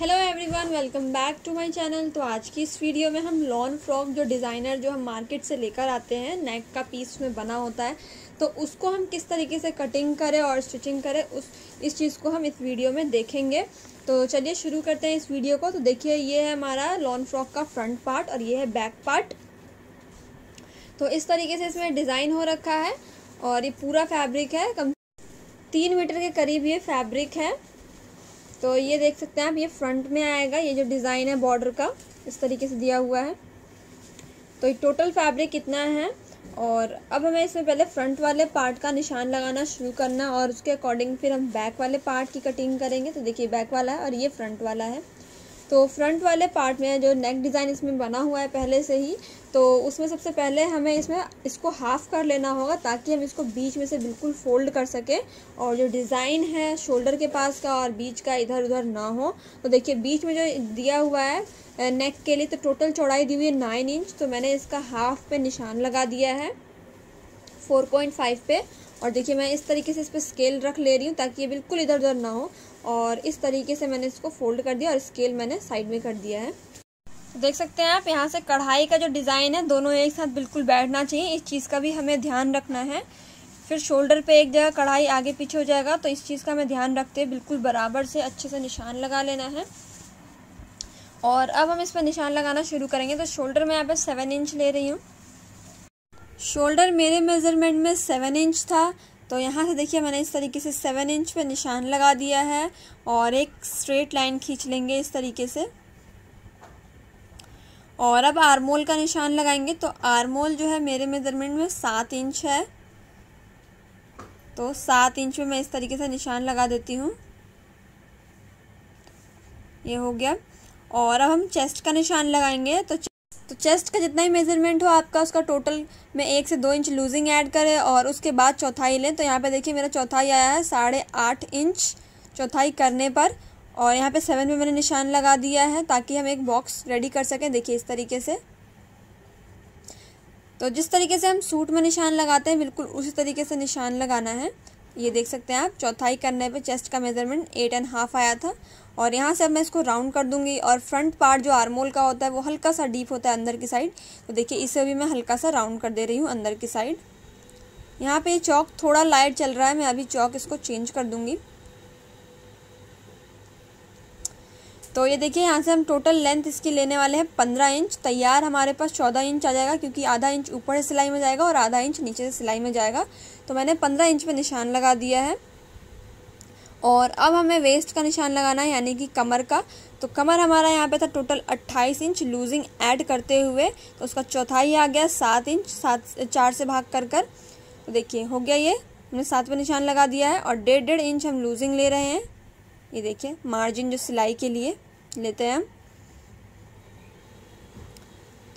hello everyone welcome back to my channel तो आज की इस वीडियो में हम लॉन फ्रॉक जो डिज़ाइनर जो हम मार्केट से लेकर आते हैं नेक का पीस में बना होता है तो उसको हम किस तरीके से कटिंग करें और स्टिचिंग करें उस इस चीज़ को हम इस वीडियो में देखेंगे तो चलिए शुरू करते हैं इस वीडियो को तो देखिए ये है हमारा लॉन फ्रॉक का फ्रंट पार्ट और ये है बैक पार्ट तो इस तरीके से इसमें डिज़ाइन हो रखा है और ये पूरा फैब्रिक है कम तीन मीटर के करीब ये फैब्रिक है तो ये देख सकते हैं आप ये फ्रंट में आएगा ये जो डिज़ाइन है बॉर्डर का इस तरीके से दिया हुआ है तो ये टोटल फैब्रिक कितना है और अब हमें इसमें पहले फ्रंट वाले पार्ट का निशान लगाना शुरू करना और उसके अकॉर्डिंग फिर हम बैक वाले पार्ट की कटिंग करेंगे तो देखिए बैक वाला है और ये फ्रंट वाला है तो फ्रंट वाले पार्ट में जो नेक डिज़ाइन इसमें बना हुआ है पहले से ही तो उसमें सबसे पहले हमें इसमें इसको हाफ़ कर लेना होगा ताकि हम इसको बीच में से बिल्कुल फोल्ड कर सकें और जो डिज़ाइन है शोल्डर के पास का और बीच का इधर उधर ना हो तो देखिए बीच में जो दिया हुआ है नेक के लिए तो टोटल चौड़ाई दी हुई है नाइन इंच तो मैंने इसका हाफ पे निशान लगा दिया है फोर पॉइंट फाइव पे और देखिए मैं इस तरीके से इस पर स्केल रख ले रही हूँ ताकि ये बिल्कुल इधर उधर ना हो और इस तरीके से मैंने इसको फोल्ड कर दिया और स्केल मैंने साइड में कर दिया है देख सकते हैं आप यहाँ से कढ़ाई का जो डिज़ाइन है दोनों एक साथ बिल्कुल बैठना चाहिए इस चीज़ का भी हमें ध्यान रखना है फिर शोल्डर पे एक जगह कढ़ाई आगे पीछे हो जाएगा तो इस चीज़ का हमें ध्यान रखते हैं बिल्कुल बराबर से अच्छे से निशान लगा लेना है और अब हम इस पर निशान लगाना शुरू करेंगे तो शोल्डर में यहाँ पर सेवन इंच ले रही हूँ शोल्डर मेरे मेज़रमेंट में सेवन इंच था तो यहाँ से देखिए मैंने इस तरीके से सेवन इंच पे निशान लगा दिया है और एक स्ट्रेट लाइन खींच लेंगे इस तरीके से और अब आरमोल का निशान लगाएंगे तो आरमोल जो है मेरे मेजरमेंट में सात इंच है तो सात इंच में मैं इस तरीके से निशान लगा देती हूँ ये हो गया और अब हम चेस्ट का निशान लगाएंगे तो चेस्ट का जितना ही मेजरमेंट हो आपका उसका टोटल में एक से दो इंच लूजिंग ऐड करें और उसके बाद चौथाई लें तो यहाँ पे देखिए मेरा चौथाई आया है साढ़े आठ इंच चौथाई करने पर और यहाँ पे सेवन में मैंने निशान लगा दिया है ताकि हम एक बॉक्स रेडी कर सकें देखिए इस तरीके से तो जिस तरीके से हम सूट में निशान लगाते हैं बिल्कुल उसी तरीके से निशान लगाना है ये देख सकते हैं आप चौथाई करने पे चेस्ट का मेजरमेंट एट एंड हाफ आया था और यहाँ से अब मैं इसको राउंड कर दूंगी और फ्रंट पार्ट जो आर्मोल का होता है वो हल्का सा डीप होता है अंदर की साइड तो देखिए इसे भी मैं हल्का सा राउंड कर दे रही हूँ अंदर की साइड यहाँ पे चौक थोड़ा लाइट चल रहा है मैं अभी चौक इसको चेंज कर दूंगी तो ये देखिए यहाँ से हम टोटल लेंथ इसकी लेने वाले हैं पंद्रह इंच तैयार हमारे पास चौदह इंच आ जाएगा क्योंकि आधा इंच ऊपर से सिलाई में जाएगा और आधा इंच नीचे से सिलाई में जाएगा तो मैंने पंद्रह इंच पे निशान लगा दिया है और अब हमें वेस्ट का निशान लगाना है यानी कि कमर का तो कमर हमारा यहाँ पे था टोटल 28 इंच लूजिंग ऐड करते हुए तो उसका चौथाई आ गया सात इंच सात चार से भाग कर कर तो देखिए हो गया ये हमने सात निशान लगा दिया है और डेढ़ डेढ़ इंच हम लूजिंग ले रहे हैं ये देखिए मार्जिन जो सिलाई के लिए लेते हैं हम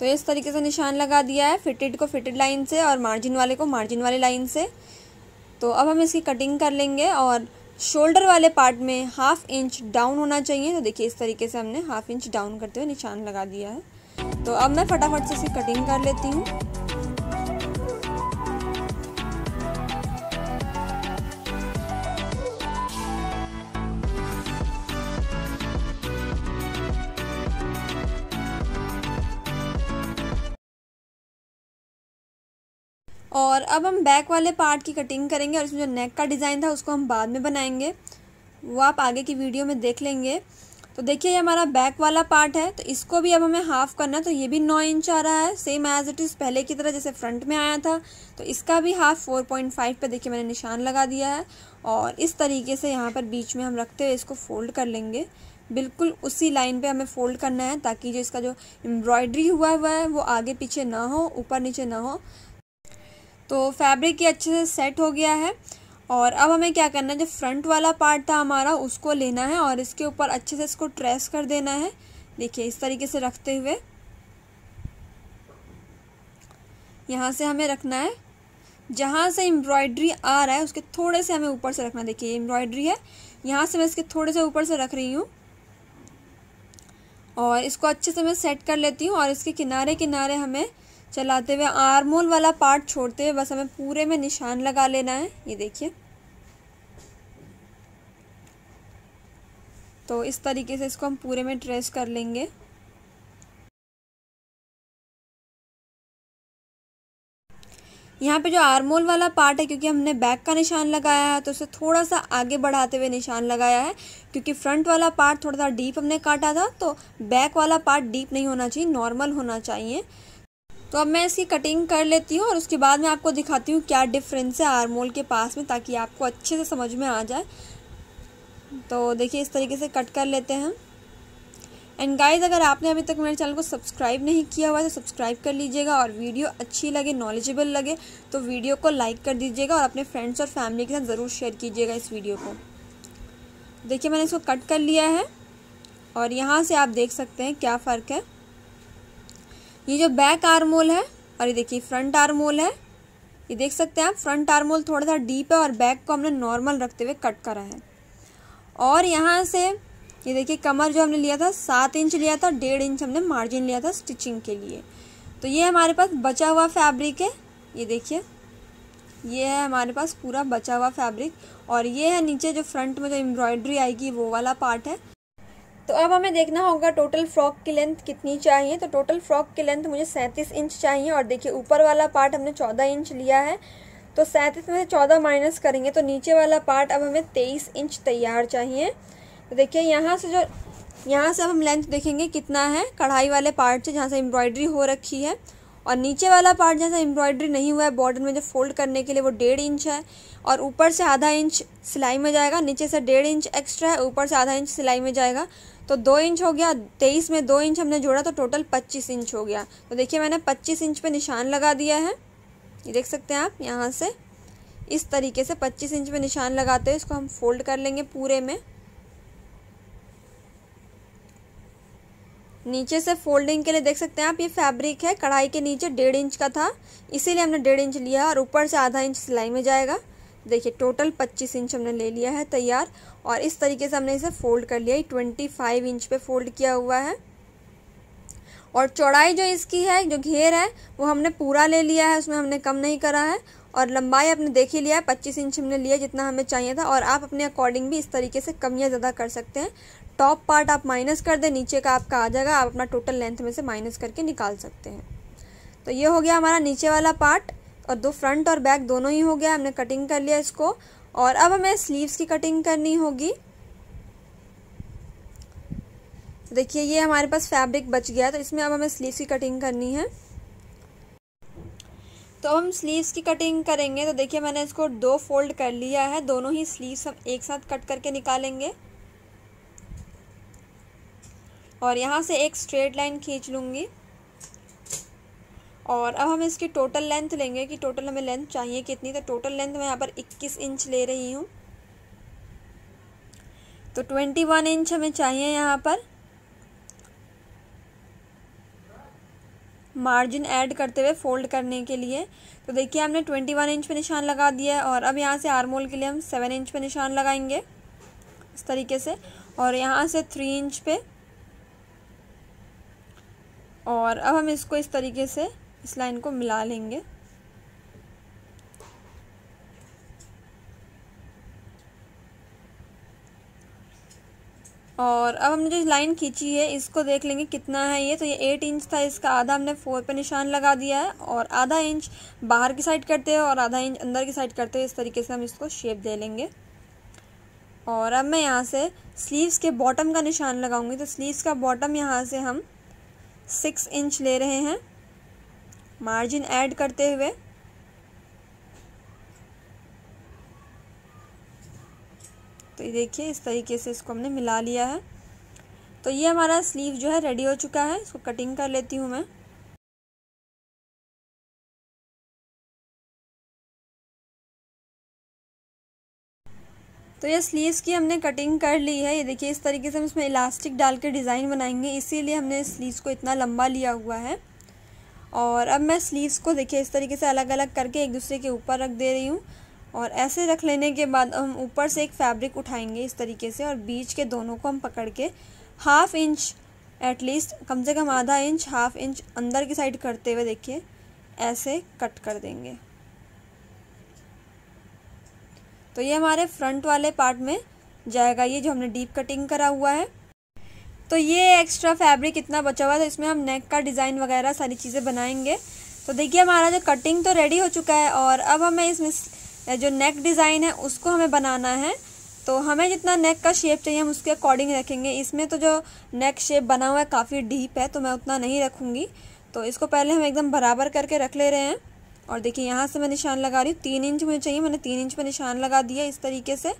तो इस तरीके से निशान लगा दिया है फिटेड को फिटेड लाइन से और मार्जिन वाले को मार्जिन वाले लाइन से तो अब हम इसकी कटिंग कर लेंगे और शोल्डर वाले पार्ट में हाफ इंच डाउन होना चाहिए तो देखिए इस तरीके से हमने हाफ इंच डाउन करते हुए निशान लगा दिया है तो अब मैं फटाफट से इसे कटिंग कर लेती हूँ और अब हम बैक वाले पार्ट की कटिंग करेंगे और इसमें जो नेक का डिज़ाइन था उसको हम बाद में बनाएंगे वो आप आगे की वीडियो में देख लेंगे तो देखिए ये हमारा बैक वाला पार्ट है तो इसको भी अब हमें हाफ़ करना है तो ये भी नौ इंच आ रहा है सेम एज इट इज़ पहले की तरह जैसे फ्रंट में आया था तो इसका भी हाफ फोर पॉइंट फाइव पर देखिए मैंने निशान लगा दिया है और इस तरीके से यहाँ पर बीच में हम रखते हुए इसको फोल्ड कर लेंगे बिल्कुल उसी लाइन पे हमें फोल्ड करना है ताकि जो इसका जो एम्ब्रॉयडरी हुआ हुआ है वो आगे पीछे ना हो ऊपर नीचे ना हो तो फैब्रिक ये अच्छे से सेट हो गया है और अब हमें क्या करना है जो फ्रंट वाला पार्ट था हमारा उसको लेना है और इसके ऊपर अच्छे से इसको ट्रेस कर देना है देखिए इस तरीके से रखते हुए यहाँ से हमें रखना है जहाँ से एम्ब्रॉयड्री आ रहा है उसके थोड़े से हमें ऊपर से रखना देखिए एम्ब्रॉयड्री है यहाँ से मैं इसके थोड़े से ऊपर से रख रही हूँ और इसको अच्छे से मैं सेट कर लेती हूँ और इसके किनारे किनारे हमें चलाते हुए आर्मोल वाला पार्ट छोड़ते हुए बस हमें पूरे में निशान लगा लेना है ये देखिए तो इस तरीके से इसको हम पूरे में ट्रेस कर लेंगे यहाँ पे जो आर्मोल वाला पार्ट है क्योंकि हमने बैक का निशान लगाया है तो उसे थोड़ा सा आगे बढ़ाते हुए निशान लगाया है क्योंकि फ्रंट वाला पार्ट थोड़ा सा डीप हमने काटा था तो बैक वाला पार्ट डीप नहीं होना चाहिए नॉर्मल होना चाहिए तो अब मैं इसकी कटिंग कर लेती हूँ और उसके बाद मैं आपको दिखाती हूँ क्या डिफरेंस है आरमोल के पास में ताकि आपको अच्छे से समझ में आ जाए तो देखिए इस तरीके से कट कर लेते हैं एंड गाइज अगर आपने अभी तक मेरे चैनल को सब्सक्राइब नहीं किया हुआ है तो सब्सक्राइब कर लीजिएगा और वीडियो अच्छी लगे नॉलेजेबल लगे तो वीडियो को लाइक कर दीजिएगा और अपने फ्रेंड्स और फैमिली के साथ ज़रूर शेयर कीजिएगा इस वीडियो को देखिए मैंने इसको कट कर लिया है और यहाँ से आप देख सकते हैं क्या फ़र्क है ये जो बैक आर्मोल है और ये देखिए फ्रंट आर्मोल है ये देख सकते हैं आप फ्रंट आर्मोल थोड़ा सा डीप है और बैक को हमने नॉर्मल रखते हुए कट करा है और यहाँ से ये देखिए कमर जो हमने लिया था सात इंच लिया था डेढ़ इंच हमने मार्जिन लिया था स्टिचिंग के लिए तो ये हमारे पास बचा हुआ फैब्रिक है ये देखिए ये है हमारे पास पूरा बचा हुआ फैब्रिक और ये है नीचे जो फ्रंट में जो एम्ब्रॉयड्री आएगी वो वाला पार्ट है तो अब हमें देखना होगा टोटल फ्रॉक की लेंथ कितनी चाहिए तो टोटल फ्रॉक की लेंथ मुझे सैंतीस इंच चाहिए और देखिए ऊपर वाला पार्ट हमने चौदह इंच लिया है तो सैंतीस में से चौदह माइनस करेंगे तो नीचे वाला पार्ट अब हमें तेईस इंच तैयार चाहिए तो देखिए यहाँ से जो यहाँ से अब हम लेंथ देखेंगे कितना है कढ़ाई वाले पार्ट से जहाँ से एम्ब्रॉयडरी हो रखी है और नीचे वाला पार्ट जैसा एम्ब्रॉयडरी नहीं हुआ है बॉर्डर में जो फोल्ड करने के लिए वो डेढ़ इंच है और ऊपर से आधा इंच सिलाई में जाएगा नीचे से डेढ़ इंच एक्स्ट्रा है ऊपर से आधा इंच सिलाई में जाएगा तो दो इंच हो गया तेईस में दो इंच हमने जोड़ा तो टोटल पच्चीस इंच हो गया तो देखिए मैंने पच्चीस इंच पे निशान लगा दिया है ये देख सकते हैं आप यहाँ से इस तरीके से पच्चीस इंच पे निशान लगाते हैं इसको हम फोल्ड कर लेंगे पूरे में नीचे से फोल्डिंग के लिए देख सकते हैं आप ये फैब्रिक है कढ़ाई के नीचे डेढ़ इंच का था इसीलिए हमने डेढ़ इंच लिया और ऊपर से आधा इंच सिलाई में जाएगा देखिए टोटल 25 इंच हमने ले लिया है तैयार और इस तरीके से हमने इसे फोल्ड कर लिया है 25 इंच पे फोल्ड किया हुआ है और चौड़ाई जो इसकी है जो घेर है वो हमने पूरा ले लिया है उसमें हमने कम नहीं करा है और लंबाई आपने देख ही लिया है पच्चीस इंच हमने लिया जितना हमें चाहिए था और आप अपने अकॉर्डिंग भी इस तरीके से कम या ज़्यादा कर सकते हैं टॉप पार्ट आप माइनस कर दें नीचे का आपका आ जाएगा आप अपना टोटल लेंथ में से माइनस करके निकाल सकते हैं तो ये हो गया हमारा नीचे वाला पार्ट और दो फ्रंट और बैक दोनों ही हो गया हमने कटिंग कर लिया इसको और अब हमें स्लीव्स की कटिंग करनी होगी देखिए ये हमारे पास फैब्रिक बच गया तो इसमें अब हमें स्लीव्स की कटिंग करनी है तो हम स्लीव्स की कटिंग करेंगे तो देखिए मैंने इसको दो फोल्ड कर लिया है दोनों ही स्लीव्स हम एक साथ कट करके निकालेंगे और यहाँ से एक स्ट्रेट लाइन खींच लूँगी और अब हम इसकी टोटल लेंथ लेंगे कि टोटल हमें लेंथ चाहिए कितनी तो टोटल लेंथ मैं यहाँ पर 21 इंच ले रही हूँ तो 21 इंच हमें चाहिए यहाँ पर मार्जिन ऐड करते हुए फोल्ड करने के लिए तो देखिए हमने 21 इंच पे निशान लगा दिया है और अब यहाँ से आरमोल के लिए हम 7 इंच पे निशान लगाएंगे इस तरीके से और यहाँ से 3 इंच पे और अब हम इसको इस तरीके से इस लाइन को मिला लेंगे और अब हमने जो लाइन खींची है इसको देख लेंगे कितना है ये तो ये एट इंच था इसका आधा हमने फोर पे निशान लगा दिया है और आधा इंच बाहर की साइड करते हैं और आधा इंच अंदर की साइड करते हैं इस तरीके से हम इसको शेप दे लेंगे और अब मैं यहाँ से स्लीव्स के बॉटम का निशान लगाऊंगी तो स्लीव्स का बॉटम यहाँ से हम सिक्स इंच ले रहे हैं मार्जिन ऐड करते हुए तो ये देखिए इस तरीके से इसको हमने मिला लिया है तो ये हमारा स्लीव जो है रेडी हो चुका है इसको कटिंग कर लेती हूँ मैं तो ये स्लीव्स की हमने कटिंग कर ली है ये देखिए इस तरीके से हम इसमें इलास्टिक डाल के डिज़ाइन बनाएंगे इसीलिए हमने स्लीव्स को इतना लंबा लिया हुआ है और अब मैं स्लीव्स को देखिए इस तरीके से अलग अलग करके एक दूसरे के ऊपर रख दे रही हूँ और ऐसे रख लेने के बाद हम ऊपर से एक फैब्रिक उठाएंगे इस तरीके से और बीच के दोनों को हम पकड़ के हाफ इंच एटलीस्ट कम से कम आधा इंच हाफ इंच अंदर की साइड करते हुए देखिए ऐसे कट कर देंगे तो ये हमारे फ्रंट वाले पार्ट में जाएगा ये जो हमने डीप कटिंग करा हुआ है तो ये एक्स्ट्रा फैब्रिक इतना बचा हुआ है तो इसमें हम नेक का डिज़ाइन वगैरह सारी चीज़ें बनाएंगे तो देखिए हमारा जो कटिंग तो रेडी हो चुका है और अब हमें इसमें या जो नेक डिज़ाइन है उसको हमें बनाना है तो हमें जितना नेक का शेप चाहिए हम उसके अकॉर्डिंग रखेंगे इसमें तो जो नेक शेप बना हुआ है काफ़ी डीप है तो मैं उतना नहीं रखूँगी तो इसको पहले हम एकदम बराबर करके रख ले रहे हैं और देखिए यहाँ से मैं निशान लगा रही हूँ तीन इंच मुझे चाहिए मैंने तीन इंच पर निशान लगा दिया इस तरीके से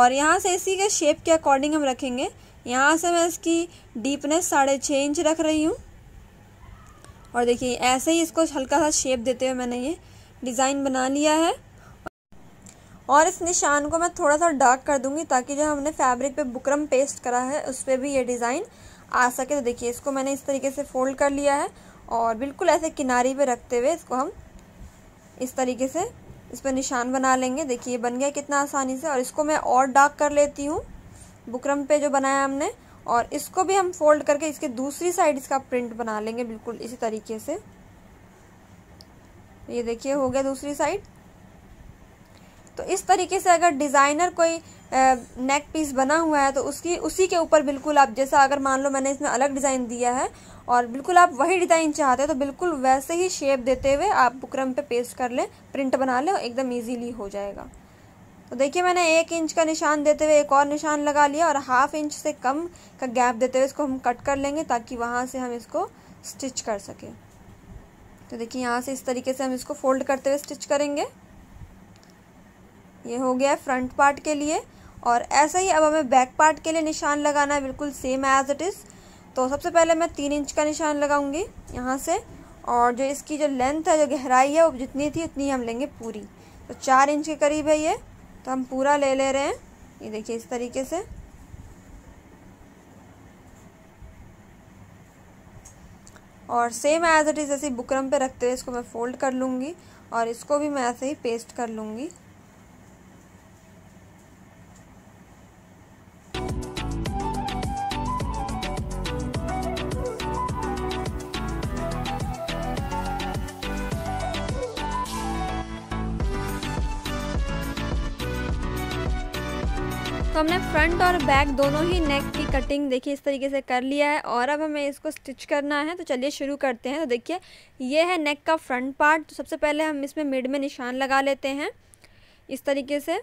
और यहाँ से इसी के शेप के अकॉर्डिंग हम रखेंगे यहाँ से मैं इसकी डीपनेस साढ़े छः इंच रख रही हूँ और देखिए ऐसे ही इसको हल्का सा शेप देते हुए मैंने ये डिज़ाइन बना लिया है और इस निशान को मैं थोड़ा सा डार्क कर दूंगी ताकि जो हमने फैब्रिक पे बुकरम पेस्ट करा है उस पर भी ये डिज़ाइन आ सके तो देखिए इसको मैंने इस तरीके से फोल्ड कर लिया है और बिल्कुल ऐसे किनारी पे रखते हुए इसको हम इस तरीके से इस पर निशान बना लेंगे देखिए बन गया कितना आसानी से और इसको मैं और डार्क कर लेती हूँ बुकरम पे जो बनाया हमने और इसको भी हम फोल्ड करके इसके दूसरी साइड इसका प्रिंट बना लेंगे बिल्कुल इसी तरीके से ये देखिए हो गया दूसरी साइड तो इस तरीके से अगर डिज़ाइनर कोई नेक पीस बना हुआ है तो उसकी उसी के ऊपर बिल्कुल आप जैसा अगर मान लो मैंने इसमें अलग डिज़ाइन दिया है और बिल्कुल आप वही डिज़ाइन चाहते हैं तो बिल्कुल वैसे ही शेप देते हुए आप बुकरम पे पेस्ट कर लें प्रिंट बना लें एकदम ईजीली हो जाएगा तो देखिए मैंने एक इंच का निशान देते हुए एक और निशान लगा लिया और हाफ इंच से कम का गैप देते हुए इसको हम कट कर लेंगे ताकि वहाँ से हम इसको स्टिच कर सकें तो देखिए यहाँ से इस तरीके से हम इसको फोल्ड करते हुए स्टिच करेंगे ये हो गया फ्रंट पार्ट के लिए और ऐसे ही अब हमें बैक पार्ट के लिए निशान लगाना है बिल्कुल सेम एज इट इज़ तो सबसे पहले मैं तीन इंच का निशान लगाऊंगी यहाँ से और जो इसकी जो लेंथ है जो गहराई है वो जितनी थी उतनी हम लेंगे पूरी तो चार इंच के करीब है ये तो हम पूरा ले ले रहे हैं ये देखिए इस तरीके से और सेम एज इट इज़ ऐसे बुकरम पे रखते हुए इसको मैं फोल्ड कर लूँगी और इसको भी मैं ऐसे ही पेस्ट कर लूँगी तो हमने फ्रंट और बैक दोनों ही नेक की कटिंग देखिए इस तरीके से कर लिया है और अब हमें इसको स्टिच करना है तो चलिए शुरू करते हैं तो देखिए ये है नेक का फ्रंट पार्ट तो सबसे पहले हम इसमें मिड में निशान लगा लेते हैं इस तरीके से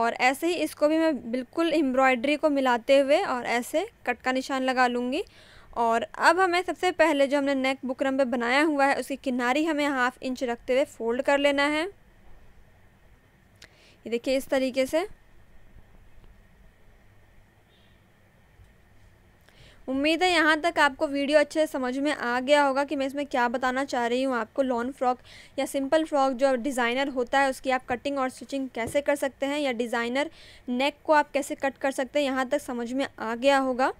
और ऐसे ही इसको भी मैं बिल्कुल एम्ब्रॉयडरी को मिलाते हुए और ऐसे कट का निशान लगा लूँगी और अब हमें सबसे पहले जो हमने नेक बुकरम पे बनाया हुआ है उसकी किनारी हमें हाफ इंच रखते हुए फ़ोल्ड कर लेना है ये देखिए इस तरीके से उम्मीद है यहाँ तक आपको वीडियो अच्छे से समझ में आ गया होगा कि मैं इसमें क्या बताना चाह रही हूँ आपको लॉन फ्रॉक या सिंपल फ्रॉक जो डिज़ाइनर होता है उसकी आप कटिंग और स्टिचिंग कैसे कर सकते हैं या डिज़ाइनर नेक को आप कैसे कट कर सकते हैं यहाँ तक समझ में आ गया होगा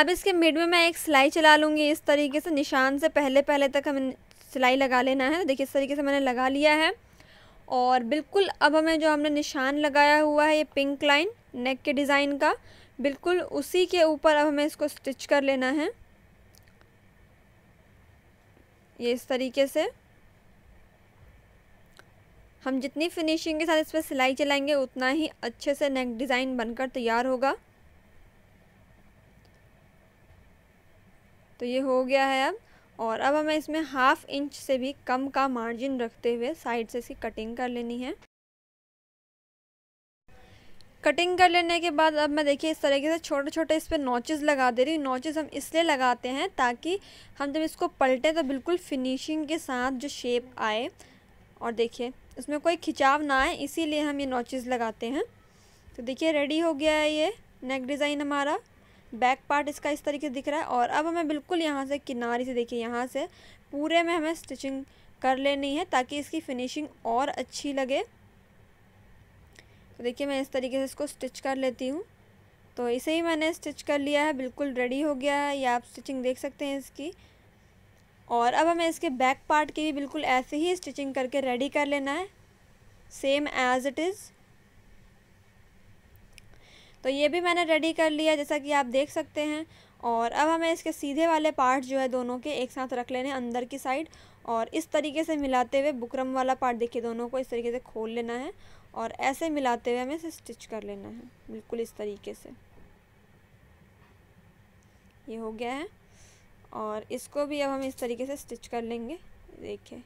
अब इसके मिड में मैं एक सिलाई चला लूँगी इस तरीके से निशान से पहले पहले तक हमें सिलाई लगा लेना है देखिए इस तरीके से मैंने लगा लिया है और बिल्कुल अब हमें जो हमने निशान लगाया हुआ है ये पिंक लाइन नेक के डिज़ाइन का बिल्कुल उसी के ऊपर अब हमें इसको स्टिच कर लेना है ये इस तरीके से हम जितनी फिनिशिंग के साथ इस पर सिलाई चलाएंगे उतना ही अच्छे से नेक डिज़ाइन बनकर तैयार होगा तो ये हो गया है अब और अब हमें इसमें हाफ इंच से भी कम का मार्जिन रखते हुए साइड से इसकी कटिंग कर लेनी है कटिंग कर लेने के बाद अब मैं देखिए इस तरीके से छोटे छोटे इस पर नोचेज़ लगा दे रही हूँ नोचेज़ हम इसलिए लगाते हैं ताकि हम जब इसको पलटें तो बिल्कुल फिनिशिंग के साथ जो शेप आए और देखिए इसमें कोई खिंचाव ना आए इसीलिए हम ये नोचेज़ लगाते हैं तो देखिए रेडी हो गया है ये नेक डिज़ाइन हमारा बैक पार्ट इसका इस तरीके से दिख रहा है और अब हमें बिल्कुल यहाँ से किनारे से देखिए यहाँ से पूरे में हमें स्टिचिंग कर लेनी है ताकि इसकी फिनिशिंग और अच्छी लगे तो देखिए मैं इस तरीके से इसको स्टिच कर लेती हूँ तो इसे ही मैंने स्टिच कर लिया है बिल्कुल रेडी हो गया है या आप स्टिचिंग देख सकते हैं इसकी और अब हमें इसके बैक पार्ट की भी बिल्कुल ऐसे ही स्टिचिंग करके रेडी कर लेना है सेम एज़ इट इज़ तो ये भी मैंने रेडी कर लिया जैसा कि आप देख सकते हैं और अब हमें इसके सीधे वाले पार्ट जो है दोनों के एक साथ रख लेने अंदर की साइड और इस तरीके से मिलाते हुए बुकरम वाला पार्ट देखिए दोनों को इस तरीके से खोल लेना है और ऐसे मिलाते हुए हमें इसे स्टिच कर लेना है बिल्कुल इस तरीके से ये हो गया है और इसको भी अब हम इस तरीके से स्टिच कर लेंगे देखिए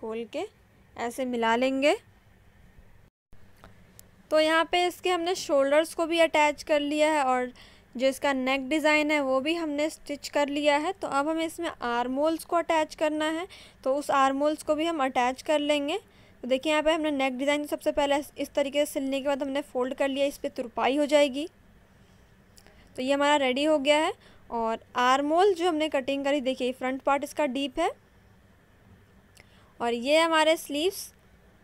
खोल के ऐसे मिला लेंगे तो यहाँ पे इसके हमने शोल्डर्स को भी अटैच कर लिया है और जो इसका नेक डिज़ाइन है वो भी हमने स्टिच कर लिया है तो अब हमें इसमें आर्मोल्स को अटैच करना है तो उस आर्मोल्स को भी हम अटैच कर लेंगे तो देखिए यहाँ पे हमने नेक डिज़ाइन तो सबसे पहले इस तरीके से सिलने के बाद हमने फोल्ड कर लिया इस पर तुरपाई हो जाएगी तो ये हमारा रेडी हो गया है और आरमोल जो हमने कटिंग करी देखिए फ्रंट पार्ट इसका डीप है और ये हमारे स्लीव्स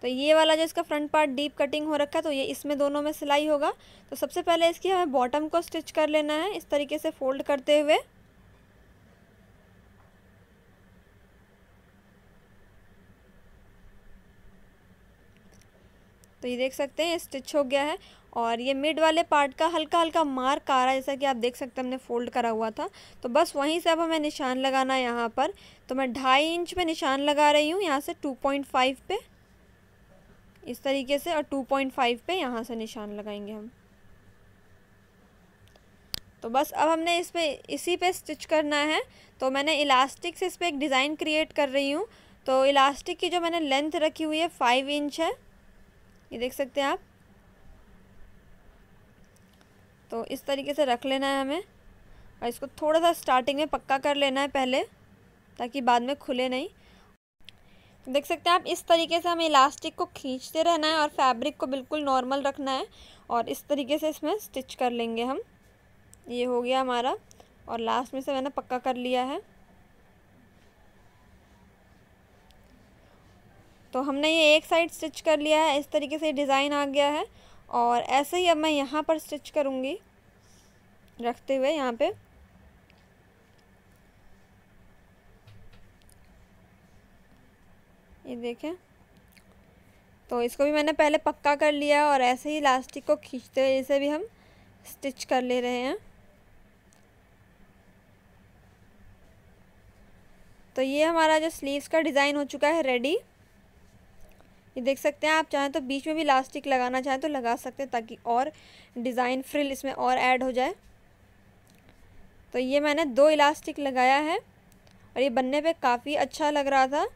तो ये वाला जो इसका फ्रंट पार्ट डीप कटिंग हो रखा है तो ये इसमें दोनों में सिलाई होगा तो सबसे पहले इसकी हमें बॉटम को स्टिच कर लेना है इस तरीके से फोल्ड करते हुए तो ये देख सकते हैं स्टिच हो गया है और ये मिड वाले पार्ट का हल्का हल्का मार्क आ रहा है जैसा कि आप देख सकते हैं हमने फोल्ड करा हुआ था तो बस वहीं से अब हमें निशान लगाना है यहाँ पर तो मैं ढाई इंच पे निशान लगा रही हूँ यहाँ से टू पॉइंट फाइव पे इस तरीके से और टू पॉइंट फाइव पे यहाँ से निशान लगाएंगे हम तो बस अब हमने इस पर इसी पे स्टिच करना है तो मैंने इलास्टिक से इस पर एक डिज़ाइन क्रिएट कर रही हूँ तो इलास्टिक की जो मैंने लेंथ रखी हुई है फाइव इंच है ये देख सकते हैं आप तो इस तरीके से रख लेना है हमें और इसको थोड़ा सा स्टार्टिंग में पक्का कर लेना है पहले ताकि बाद में खुले नहीं देख सकते हैं आप इस तरीके से हमें इलास्टिक को खींचते रहना है और फैब्रिक को बिल्कुल नॉर्मल रखना है और इस तरीके से इसमें स्टिच कर लेंगे हम ये हो गया हमारा और लास्ट में से मैंने पक्का कर लिया है तो हमने ये एक साइड स्टिच कर लिया है इस तरीके से डिज़ाइन आ गया है और ऐसे ही अब मैं यहाँ पर स्टिच करूँगी रखते हुए यहाँ पे ये देखें तो इसको भी मैंने पहले पक्का कर लिया और ऐसे ही इलास्टिक को खींचते हुए इसे भी हम स्टिच कर ले रहे हैं तो ये हमारा जो स्लीव्स का डिज़ाइन हो चुका है रेडी ये देख सकते हैं आप चाहें तो बीच में भी लास्टिक लगाना चाहें तो लगा सकते हैं ताकि और डिज़ाइन फ्रिल इसमें और ऐड हो जाए तो ये मैंने दो इलास्टिक लगाया है और ये बनने पे काफ़ी अच्छा लग रहा था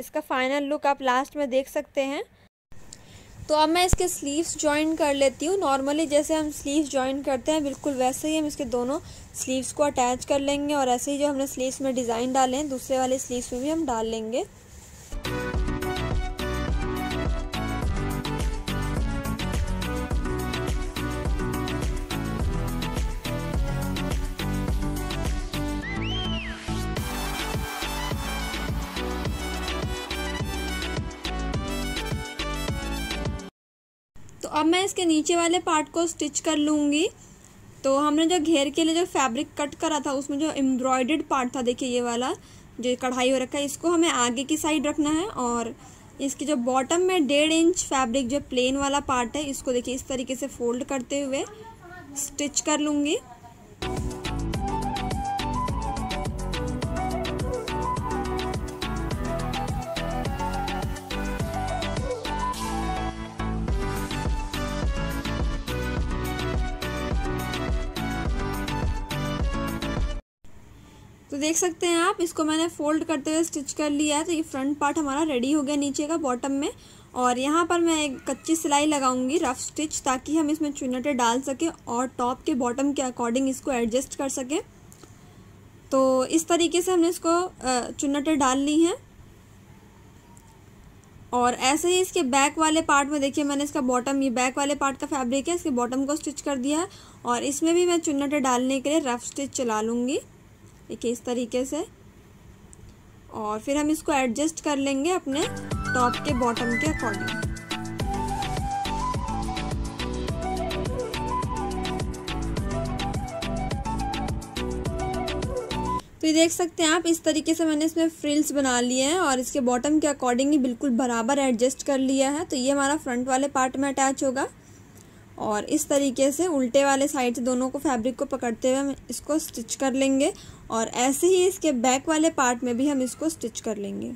इसका फाइनल लुक आप लास्ट में देख सकते हैं तो अब मैं इसके स्लीव्स ज्वाइन कर लेती हूँ नॉर्मली जैसे हम स्लीव्स ज्वाइन करते हैं बिल्कुल वैसे ही हम इसके दोनों स्लीव्स को अटैच कर लेंगे और ऐसे ही जो हमने स्लीव्स में डिज़ाइन डाले हैं दूसरे वाले स्लीव्स में भी हम डाल लेंगे अब मैं इसके नीचे वाले पार्ट को स्टिच कर लूँगी तो हमने जो घेर के लिए जो फैब्रिक कट करा था उसमें जो एम्ब्रॉयडर्ड पार्ट था देखिए ये वाला जो कढ़ाई हो रखा है इसको हमें आगे की साइड रखना है और इसकी जो बॉटम में डेढ़ इंच फैब्रिक जो प्लेन वाला पार्ट है इसको देखिए इस तरीके से फोल्ड करते हुए स्टिच कर लूँगी तो देख सकते हैं आप इसको मैंने फोल्ड करते हुए स्टिच कर लिया है तो ये फ्रंट पार्ट हमारा रेडी हो गया नीचे का बॉटम में और यहाँ पर मैं एक कच्ची सिलाई लगाऊंगी रफ स्टिच ताकि हम इसमें चुनटे डाल सकें और टॉप के बॉटम के अकॉर्डिंग इसको एडजस्ट कर सकें तो इस तरीके से हमने इसको चुनटे डाल ली हैं और ऐसे ही इसके बैक वाले पार्ट में देखिए मैंने इसका बॉटम ये बैक वाले पार्ट का फैब्रिक है इसके बॉटम को स्टिच कर दिया है और इसमें भी मैं चुनटे डालने के लिए रफ स्टिच चला लूँगी देखिए इस तरीके से और फिर हम इसको एडजस्ट कर लेंगे अपने टॉप के बॉटम के अकॉर्डिंग तो ये देख सकते हैं आप इस तरीके से मैंने इसमें फ्रिल्स बना लिए हैं और इसके बॉटम के अकॉर्डिंग ही बिल्कुल बराबर एडजस्ट कर लिया है तो ये हमारा फ्रंट वाले पार्ट में अटैच होगा और इस तरीके से उल्टे वाले साइड से दोनों को फैब्रिक को पकड़ते हुए हम इसको स्टिच कर लेंगे और ऐसे ही इसके बैक वाले पार्ट में भी हम इसको स्टिच कर लेंगे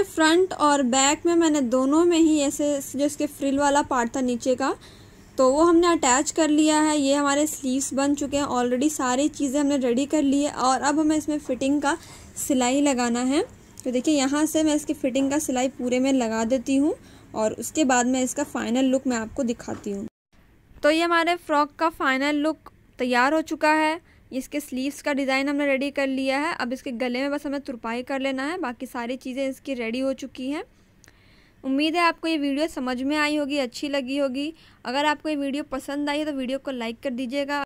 इसके फ्रंट और बैक में मैंने दोनों में ही ऐसे जो इसके फ्रिल वाला पार्ट था नीचे का तो वो हमने अटैच कर लिया है ये हमारे स्लीव्स बन चुके हैं ऑलरेडी सारी चीज़ें हमने रेडी कर ली है और अब हमें इसमें फ़िटिंग का सिलाई लगाना है तो देखिए यहाँ से मैं इसकी फ़िटिंग का सिलाई पूरे में लगा देती हूँ और उसके बाद में इसका फ़ाइनल लुक मैं आपको दिखाती हूँ तो ये हमारे फ्रॉक का फ़ाइनल लुक तैयार हो चुका है इसके स्लीव्स का डिज़ाइन हमने रेडी कर लिया है अब इसके गले में बस हमें तुरपाई कर लेना है बाकी सारी चीज़ें इसकी रेडी हो चुकी हैं उम्मीद है आपको ये वीडियो समझ में आई होगी अच्छी लगी होगी अगर आपको ये वीडियो पसंद आई है तो वीडियो को लाइक कर दीजिएगा